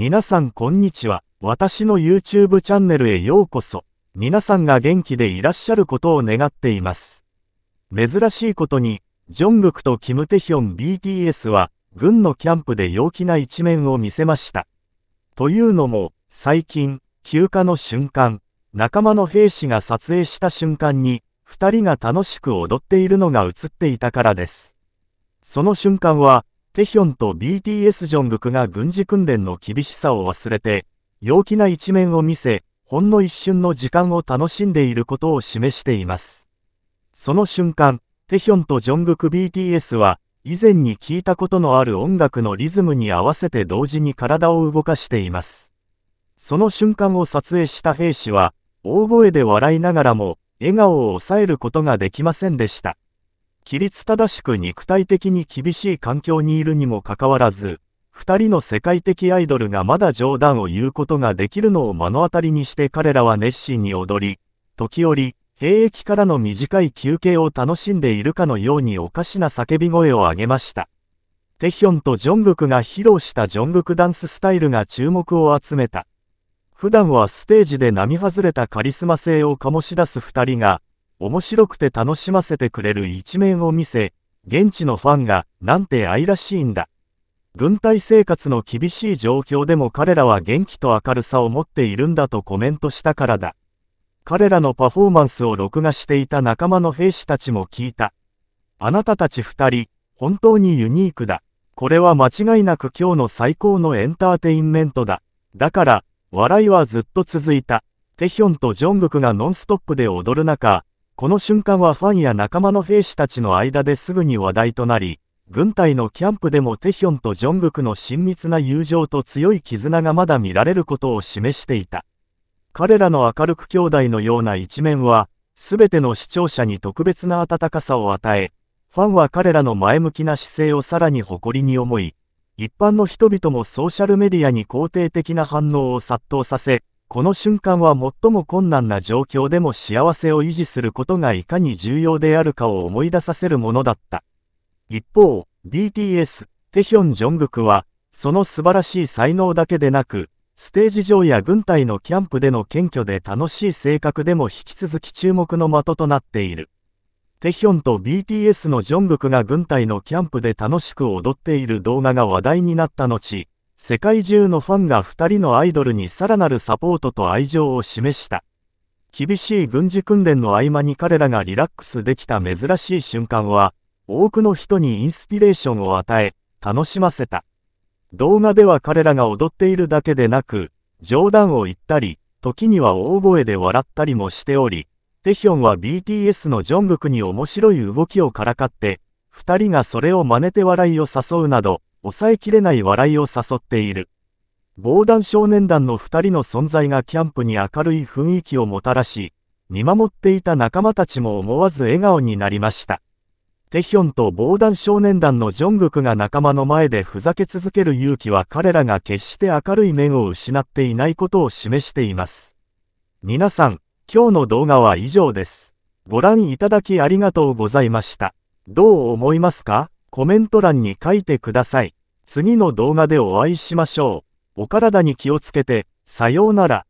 皆さんこんにちは。私の YouTube チャンネルへようこそ。皆さんが元気でいらっしゃることを願っています。珍しいことに、ジョングクとキムテヒョン BTS は、軍のキャンプで陽気な一面を見せました。というのも、最近、休暇の瞬間、仲間の兵士が撮影した瞬間に、二人が楽しく踊っているのが映っていたからです。その瞬間は、テヒョンと BTS ジョングクが軍事訓練の厳しさを忘れて、陽気な一面を見せ、ほんの一瞬の時間を楽しんでいることを示しています。その瞬間、テヒョンとジョングク BTS は、以前に聞いたことのある音楽のリズムに合わせて同時に体を動かしています。その瞬間を撮影した兵士は、大声で笑いながらも、笑顔を抑えることができませんでした。規律正しく肉体的に厳しい環境にいるにもかかわらず、二人の世界的アイドルがまだ冗談を言うことができるのを目の当たりにして彼らは熱心に踊り、時折、兵役からの短い休憩を楽しんでいるかのようにおかしな叫び声を上げました。テヒョンとジョングクが披露したジョングクダンススタイルが注目を集めた。普段はステージで並外れたカリスマ性を醸し出す二人が、面白くて楽しませてくれる一面を見せ、現地のファンが、なんて愛らしいんだ。軍隊生活の厳しい状況でも彼らは元気と明るさを持っているんだとコメントしたからだ。彼らのパフォーマンスを録画していた仲間の兵士たちも聞いた。あなたたち二人、本当にユニークだ。これは間違いなく今日の最高のエンターテインメントだ。だから、笑いはずっと続いた。テヒョンとジョングクがノンストップで踊る中、この瞬間はファンや仲間の兵士たちの間ですぐに話題となり、軍隊のキャンプでもテヒョンとジョングクの親密な友情と強い絆がまだ見られることを示していた。彼らの明るく兄弟のような一面は、すべての視聴者に特別な温かさを与え、ファンは彼らの前向きな姿勢をさらに誇りに思い、一般の人々もソーシャルメディアに肯定的な反応を殺到させ、この瞬間は最も困難な状況でも幸せを維持することがいかに重要であるかを思い出させるものだった。一方、BTS、テヒョン・ジョングクは、その素晴らしい才能だけでなく、ステージ上や軍隊のキャンプでの謙虚で楽しい性格でも引き続き注目の的となっている。テヒョンと BTS のジョングクが軍隊のキャンプで楽しく踊っている動画が話題になった後、世界中のファンが2人のアイドルにさらなるサポートと愛情を示した。厳しい軍事訓練の合間に彼らがリラックスできた珍しい瞬間は、多くの人にインスピレーションを与え、楽しませた。動画では彼らが踊っているだけでなく、冗談を言ったり、時には大声で笑ったりもしており、テヒョンは BTS のジョングクに面白い動きをからかって、二人がそれを真似て笑いを誘うなど、抑えきれない笑いを誘っている。防弾少年団の二人の存在がキャンプに明るい雰囲気をもたらし、見守っていた仲間たちも思わず笑顔になりました。テヒョンと防弾少年団のジョングクが仲間の前でふざけ続ける勇気は彼らが決して明るい面を失っていないことを示しています。皆さん、今日の動画は以上です。ご覧いただきありがとうございました。どう思いますかコメント欄に書いてください。次の動画でお会いしましょう。お体に気をつけて、さようなら。